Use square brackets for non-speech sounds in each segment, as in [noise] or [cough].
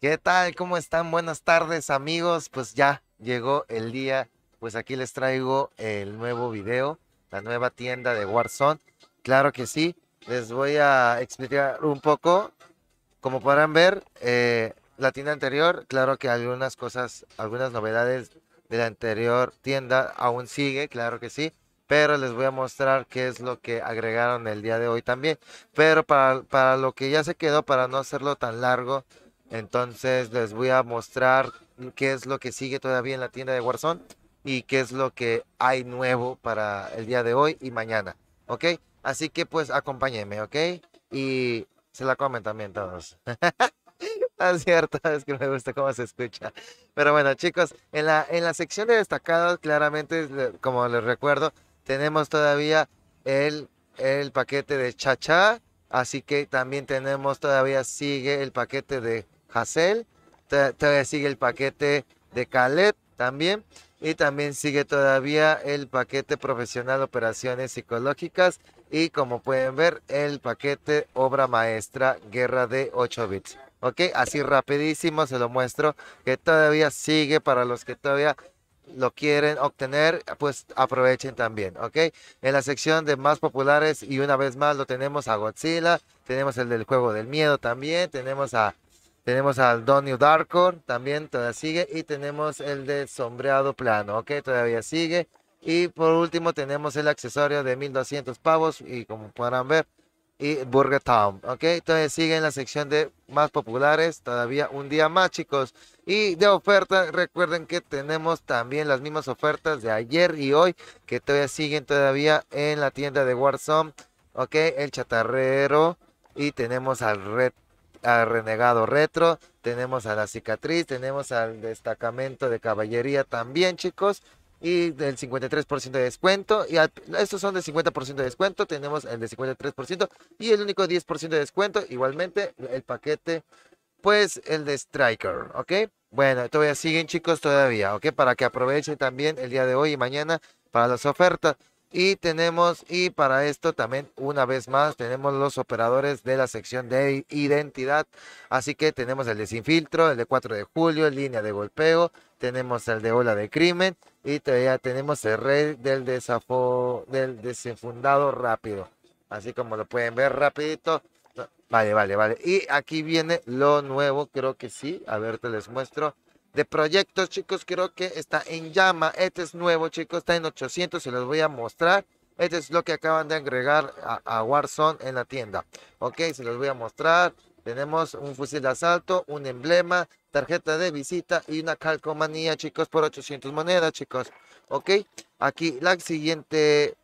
¿Qué tal? ¿Cómo están? Buenas tardes amigos. Pues ya llegó el día. Pues aquí les traigo el nuevo video, la nueva tienda de Warzone. Claro que sí. Les voy a explicar un poco. Como podrán ver, eh, la tienda anterior, claro que algunas cosas, algunas novedades de la anterior tienda aún sigue, claro que sí pero les voy a mostrar qué es lo que agregaron el día de hoy también. Pero para, para, lo que ya se quedó, para no hacerlo tan largo, entonces les voy a mostrar qué es lo que sigue todavía en la tienda de Warzone y qué es lo que hay nuevo para el día de hoy y mañana, ¿ok? Así que pues acompáñenme, ¿ok? Y se la comen también todos. [laughs] es cierto, [laughs] es que me gusta cómo se escucha. Pero bueno, chicos, en la, en la sección de destacados, claramente, como les recuerdo, tenemos todavía el, el paquete de chacha. Así que también tenemos todavía sigue el paquete de Hassel, todavía sigue el paquete de Calet también y también sigue todavía el paquete profesional operaciones psicológicas y como pueden ver el paquete obra maestra guerra de 8 bits ok así rapidísimo se lo muestro que todavía sigue para los que todavía lo quieren obtener pues aprovechen también ok en la sección de más populares y una vez más lo tenemos a Godzilla tenemos el del juego del miedo también tenemos a tenemos al Donny Darkor, también todavía sigue. Y tenemos el de sombreado plano, ¿ok? Todavía sigue. Y por último tenemos el accesorio de 1200 pavos y como podrán ver, y Burger Town, ¿ok? Entonces sigue en la sección de más populares, todavía un día más chicos. Y de oferta, recuerden que tenemos también las mismas ofertas de ayer y hoy, que todavía siguen todavía en la tienda de Warzone, ¿ok? El chatarrero y tenemos al Red renegado retro, tenemos a la cicatriz, tenemos al destacamento de caballería también, chicos. Y del 53% de descuento. Y estos son del 50% de descuento. Tenemos el de 53%. Y el único 10% de descuento. Igualmente, el paquete, pues el de Striker. ¿Ok? Bueno, todavía siguen, chicos, todavía. ¿Ok? Para que aprovechen también el día de hoy y mañana para las ofertas. Y tenemos, y para esto también una vez más, tenemos los operadores de la sección de identidad. Así que tenemos el de sin el de 4 de julio, línea de golpeo, tenemos el de ola de crimen y todavía tenemos el rey del, desafo, del desenfundado rápido. Así como lo pueden ver rapidito. Vale, vale, vale. Y aquí viene lo nuevo, creo que sí. A ver, te les muestro de proyectos, chicos. Creo que está en llama. Este es nuevo, chicos. Está en 800 se los voy a mostrar. Este es lo que acaban de agregar a, Warzone en la tienda. Ok, se los voy a mostrar. Tenemos un fusil de asalto, un emblema, tarjeta de visita y una calcomanía, chicos, por 800 monedas, chicos. Ok, aquí la siguiente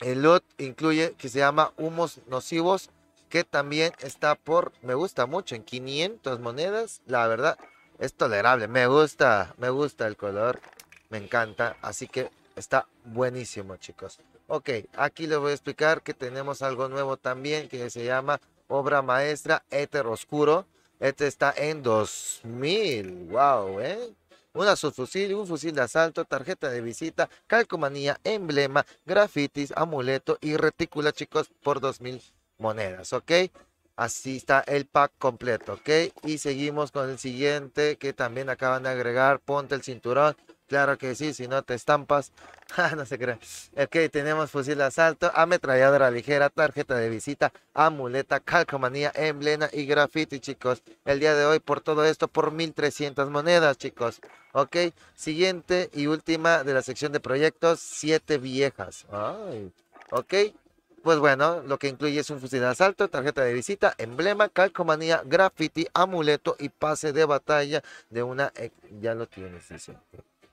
el lot incluye que se llama humos nocivos, que también está por, me gusta mucho, en 500 monedas. La verdad, es tolerable, me gusta, me gusta el color, me encanta, así que está buenísimo chicos. Ok, aquí les voy a explicar que tenemos algo nuevo también que se llama Obra Maestra Éter Oscuro. Este está en 2000, wow, ¿eh? Una subfusil, un fusil de asalto, tarjeta de visita, calcomanía, emblema, grafitis, amuleto y retícula chicos por 2000 monedas, ¿ok? Así está el pack completo, ¿ok? Y seguimos con el siguiente que también acaban de agregar. Ponte el cinturón. Claro que sí, si no te estampas. [laughs] Ah, no se crea Ok, tenemos fusil de asalto, ametralladora ligera, tarjeta de visita, amuleta, calcomanía, emblema y graffiti, chicos. El día de hoy por todo esto por 1300 monedas, chicos. Ok, siguiente y última de la sección de proyectos, siete viejas. Ok, pues bueno, lo que incluye es un fusil de asalto, tarjeta de visita, emblema, calcomanía, graffiti, amuleto y pase de batalla de una... Ya lo tienes, dice.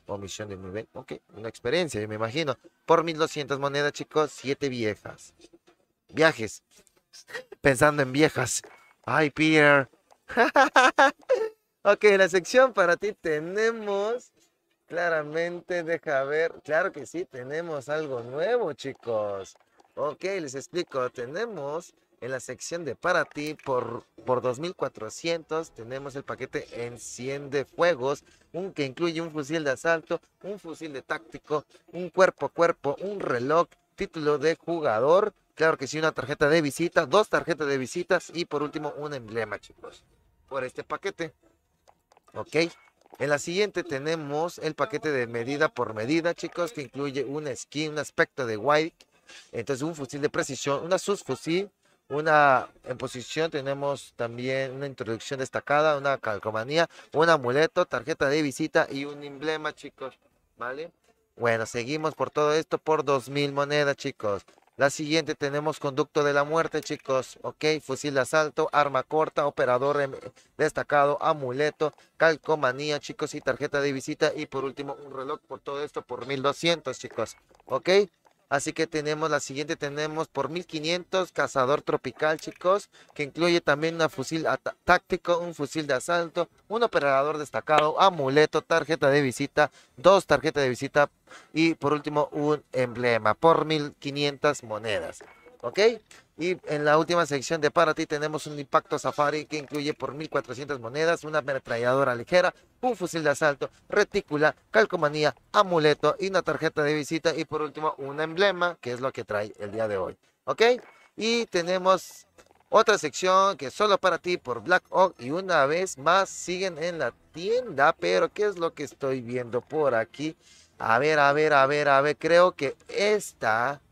Omisión de nivel. Ok, una experiencia, me imagino. Por 1200 monedas, chicos, 7 viejas. Viajes. Pensando en viejas. Ay, Peter. [laughs] ok, la sección para ti tenemos... Claramente, deja ver. Claro que sí, tenemos algo nuevo, chicos. Ok, les explico. Tenemos en la sección de para ti por, por 2400 tenemos el paquete enciende fuegos, un que incluye un fusil de asalto, un fusil de táctico, un cuerpo a cuerpo, un reloj, título de jugador, claro que sí, una tarjeta de visita, dos tarjetas de visitas y por último un emblema, chicos. Por este paquete. Ok. En la siguiente tenemos el paquete de medida por medida, chicos, que incluye un skin, un aspecto de white, entonces, un fusil de precisión, una subfusil, una en posición, tenemos también una introducción destacada, una calcomanía, un amuleto, tarjeta de visita y un emblema, chicos, ¿vale? Bueno, seguimos por todo esto por 2000 monedas, chicos. La siguiente tenemos conducto de la muerte, chicos. Ok, fusil de asalto, arma corta, operador em, destacado, amuleto, calcomanía, chicos, y tarjeta de visita. Y por último, un reloj por todo esto por 1200, chicos. Ok, Así que tenemos la siguiente, tenemos por 1500 cazador tropical, chicos, que incluye también un fusil táctico, un fusil de asalto, un operador destacado, amuleto, tarjeta de visita, dos tarjetas de visita y por último un emblema por 1500 monedas. ¿Ok? Y en la última sección de para ti tenemos un impacto safari que incluye por 1.400 monedas, una ametralladora ligera, un fusil de asalto, retícula, calcomanía, amuleto y una tarjeta de visita y por último un emblema que es lo que trae el día de hoy. ¿Ok? Y tenemos otra sección que es solo para ti por Black Oak y una vez más siguen en la tienda, pero ¿qué es lo que estoy viendo por aquí? A ver, a ver, a ver, a ver, creo que esta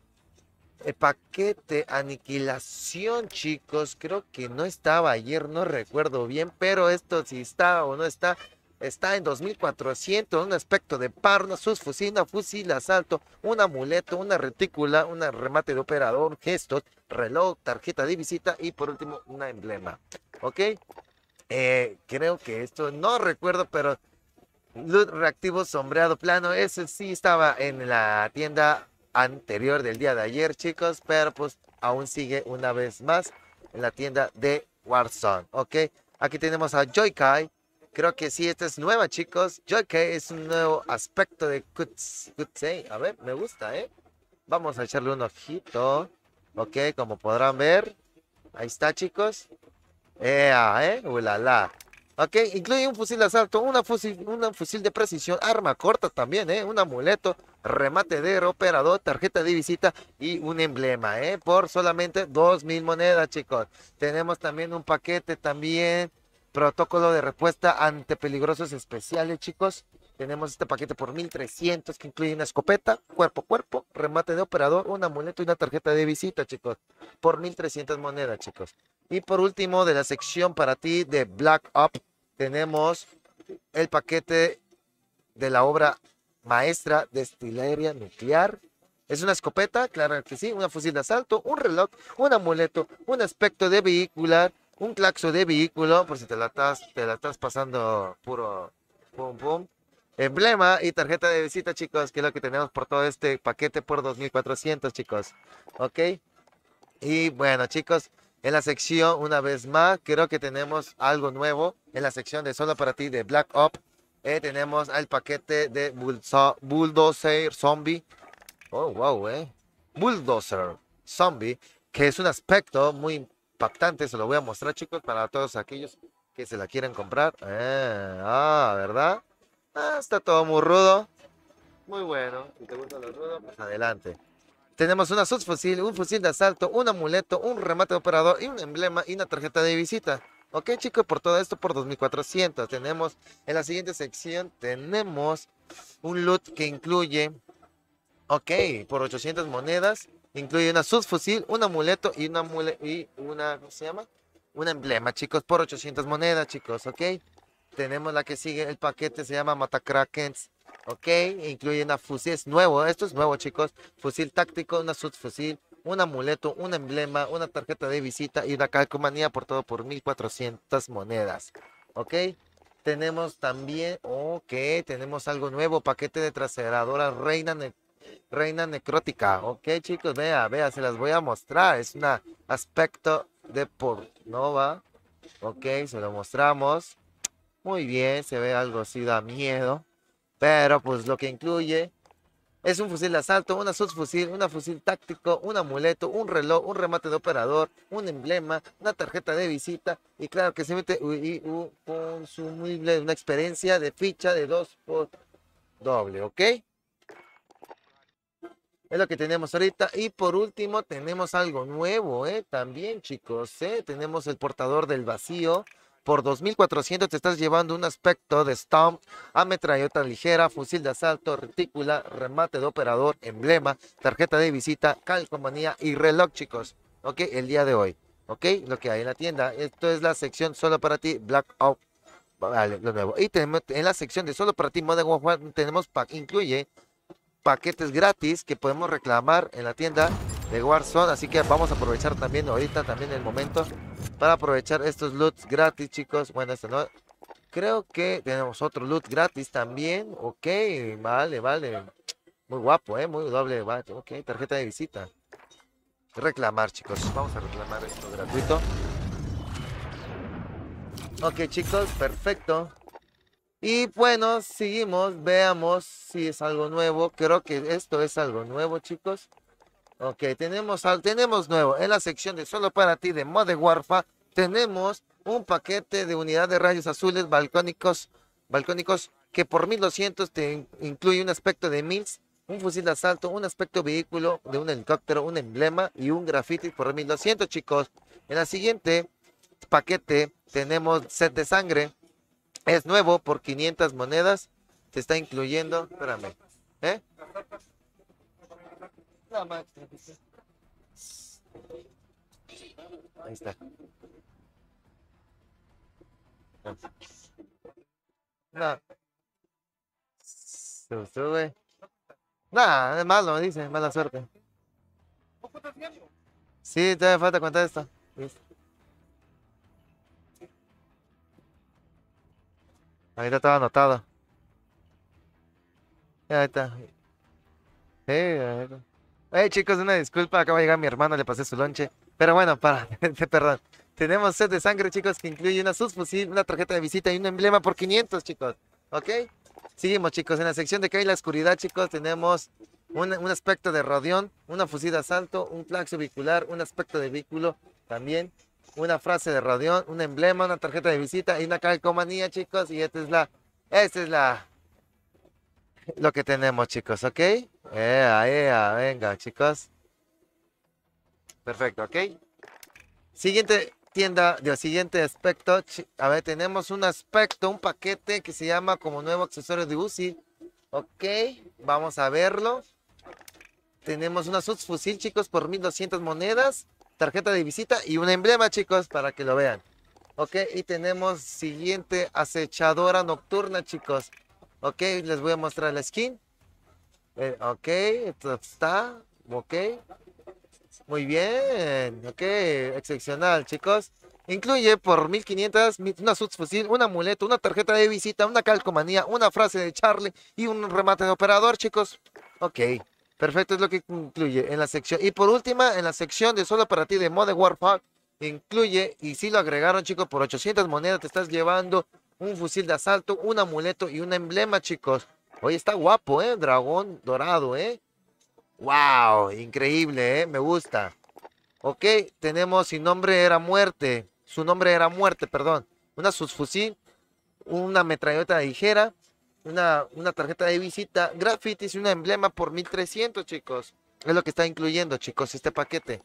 eh, paquete aniquilación, chicos. Creo que no estaba ayer, no recuerdo bien, pero esto si está o no está, está en 2400, un aspecto de parno, sus fusil, una fusil, asalto, un amuleto, una retícula, un remate de operador, gestos, reloj, tarjeta de visita y por último una emblema. ¿Ok? Eh, creo que esto no recuerdo, pero reactivo sombreado plano, ese sí estaba en la tienda anterior del día de ayer, chicos, pero pues aún sigue una vez más en la tienda de Warzone, ¿ok? Aquí tenemos a Joy-Kai, Creo que sí, esta es nueva, chicos. Joykai es un nuevo aspecto de Kutsei. a ver, me gusta, ¿eh? Vamos a echarle un ojito. Ok, como podrán ver. Ahí está, chicos. Ea, ¿eh? Ulala. Okay, Incluye un fusil de asalto, una fusil, una fusil de precisión, arma corta también, ¿eh? Un amuleto, remate de operador, tarjeta de visita y un emblema, ¿eh? Por solamente 2.000 monedas, chicos. Tenemos también un paquete, también protocolo de respuesta ante peligrosos especiales, chicos. Tenemos este paquete por 1300 que incluye una escopeta, cuerpo a cuerpo, remate de operador, un amuleto y una tarjeta de visita, chicos. Por 1300 monedas, chicos. Y por último, de la sección para ti de Black Up, tenemos el paquete de la obra maestra de estilaria nuclear. Es una escopeta, claro que sí, una fusil de asalto, un reloj, un amuleto, un aspecto de vehicular, un claxo de vehículo, por si te la estás, te la estás pasando puro pum pum emblema y tarjeta de visita, chicos, que es lo que tenemos por todo este paquete por 2400, chicos. ¿Ok? Y bueno, chicos, en la sección, una vez más, creo que tenemos algo nuevo. En la sección de Solo para ti de Black Ops. Eh, tenemos el paquete de Bulldozer Zombie. Oh, wow, eh. Bulldozer Zombie, que es un aspecto muy impactante. Se lo voy a mostrar, chicos, para todos aquellos que se la quieren comprar. Eh, ah, ¿verdad? Ah, está todo muy rudo. Muy bueno. Si te gusta lo rudo, pues adelante. Tenemos una subfusil, un fusil de asalto, un amuleto, un remate de operador y un emblema y una tarjeta de visita. Ok, chicos, por todo esto por 2400. Tenemos en la siguiente sección, tenemos un loot que incluye, ok, por 800 monedas, incluye una subfusil, un amuleto y una, y una ¿cómo se llama? Un emblema, chicos, por 800 monedas, chicos, ok. Tenemos la que sigue, el paquete se llama Krakens, Ok, incluye una fusil, es nuevo, esto es nuevo chicos. Fusil táctico, una subfusil, un amuleto, un emblema, una tarjeta de visita y una calcomanía por todo por 1400 monedas. Ok, tenemos también, ok, tenemos algo nuevo, paquete de traseradora Reina, Reina Necrótica. Ok chicos, vea, vea, se las voy a mostrar. Es un aspecto de Pornova. Ok, se lo mostramos muy bien, se ve algo así, da miedo. Pero pues lo que incluye es un fusil de asalto, una subfusil, una fusil táctico, un amuleto, un reloj, un remate de operador, un emblema, una tarjeta de visita y claro que se mete un consumible, una experiencia de ficha de 2 por doble, ¿ok? Es lo que tenemos ahorita. Y por último tenemos algo nuevo, ¿eh? También chicos, ¿eh? Tenemos el portador del vacío por 2.400 te estás llevando un aspecto de stomp, otra ligera, fusil de asalto, retícula, remate de operador, emblema, tarjeta de visita, calcomanía y reloj, chicos. ¿Ok? El día de hoy. ¿Ok? Lo que hay en la tienda. Esto es la sección solo para ti, Black Out. Vale, lo nuevo. Y tenemos en la sección de solo para ti, Moda Warfare, tenemos pack, incluye paquetes gratis que podemos reclamar en la tienda de Warzone. Así que vamos a aprovechar también ahorita, también el momento para aprovechar estos loots gratis, chicos. Bueno, este no. Creo que tenemos otro loot gratis también. Ok, vale, vale. Muy guapo, ¿eh? Muy doble. Ok, tarjeta de visita. Reclamar, chicos. Vamos a reclamar esto gratuito. Ok, chicos, perfecto. Y bueno, seguimos, veamos si es algo nuevo. Creo que esto es algo nuevo, chicos. Ok, tenemos, tenemos nuevo en la sección de Solo para ti de Mode Warfa, Tenemos un paquete de unidad de rayos azules balcónicos, balcónicos que por 1200 te incluye un aspecto de mils, un fusil de asalto, un aspecto vehículo de un helicóptero, un emblema y un graffiti por 1200, chicos. En la siguiente paquete tenemos set de sangre. Es nuevo por 500 monedas. Te está incluyendo, espérame, ¿eh? Ahí está. No. Se sube. Nada, es malo, me dice, mala suerte. Sí, todavía falta contar esto. está todo anotado. Ahí está. Sí, ahí está. Oye, chicos, una disculpa, acaba de llegar mi hermano, le pasé su lonche. Pero bueno, para, [laughs] perdón. Tenemos set de sangre, chicos, que incluye una subfusil, una tarjeta de visita y un emblema por 500, chicos. ¿Ok? Seguimos, chicos. En la sección de que hay la oscuridad, chicos, tenemos un, aspecto de rodión, una fusil de asalto, un flax vehicular, un aspecto de vehículo también, una frase de rodión, un emblema, una tarjeta de visita y una calcomanía, chicos. Y esta es la, esta es la lo que tenemos, chicos, ¿ok? venga, chicos. Perfecto, ¿ok? Siguiente tienda, de siguiente aspecto. A ver, tenemos un aspecto, un paquete que se llama como nuevo accesorio de Uzi Ok, vamos a verlo. Tenemos una fusil chicos, por 1200 monedas, tarjeta de visita y un emblema, chicos, para que lo vean. Ok, y tenemos siguiente acechadora nocturna, chicos. Ok, les voy a mostrar la skin. Eh, ok, está. Ok. Muy bien. Ok, excepcional, chicos. Incluye por 1500 una fusil, una muleta, una tarjeta de visita, una calcomanía, una frase de Charlie y un remate de operador, chicos. Ok, perfecto, es lo que incluye en la sección. Y por último, en la sección de solo para ti de Modern Warfare, incluye, y si lo agregaron, chicos, por 800 monedas te estás llevando un fusil de asalto, un amuleto y un emblema, chicos. Hoy está guapo, ¿eh? Dragón dorado, ¿eh? ¡Wow! Increíble, ¿eh? Me gusta. Ok, tenemos, su nombre era muerte. Su nombre era muerte, perdón. Una subfusil, una metralleta ligera, una, una tarjeta de visita, Graffiti y un emblema por 1300, chicos. Es lo que está incluyendo, chicos, este paquete.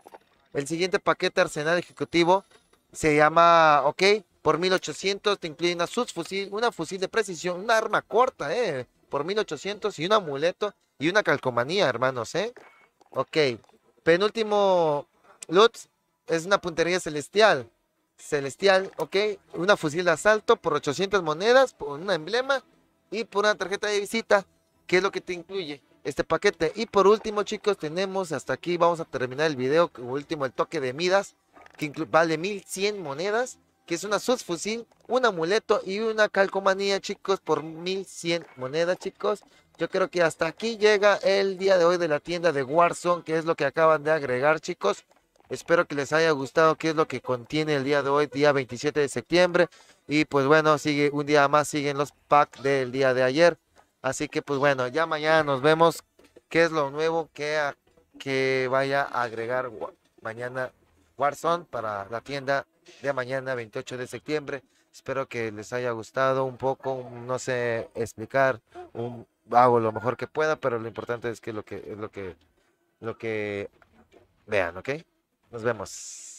El siguiente paquete arsenal ejecutivo se llama, ok, por 1800 te incluye una subfusil, una fusil de precisión, una arma corta, ¿eh? Por 1800 y un amuleto y una calcomanía, hermanos, ¿eh? Ok. Penúltimo loot es una puntería celestial. Celestial, ok. Una fusil de asalto por 800 monedas, por un emblema y por una tarjeta de visita, que es lo que te incluye este paquete. Y por último, chicos, tenemos hasta aquí, vamos a terminar el video, último el toque de Midas, que vale 1100 monedas que es una fusil, un amuleto y una calcomanía, chicos, por 1100 monedas, chicos. Yo creo que hasta aquí llega el día de hoy de la tienda de Warzone, que es lo que acaban de agregar, chicos. Espero que les haya gustado qué es lo que contiene el día de hoy, día 27 de septiembre. Y pues bueno, sigue un día más, siguen los packs del día de ayer. Así que pues bueno, ya mañana nos vemos qué es lo nuevo que, que vaya a agregar mañana Warzone para la tienda de mañana, 28 de septiembre. Espero que les haya gustado un poco, no sé explicar, hago lo mejor que pueda, pero lo importante es que lo que, lo que, lo que vean, ¿ok? Nos vemos.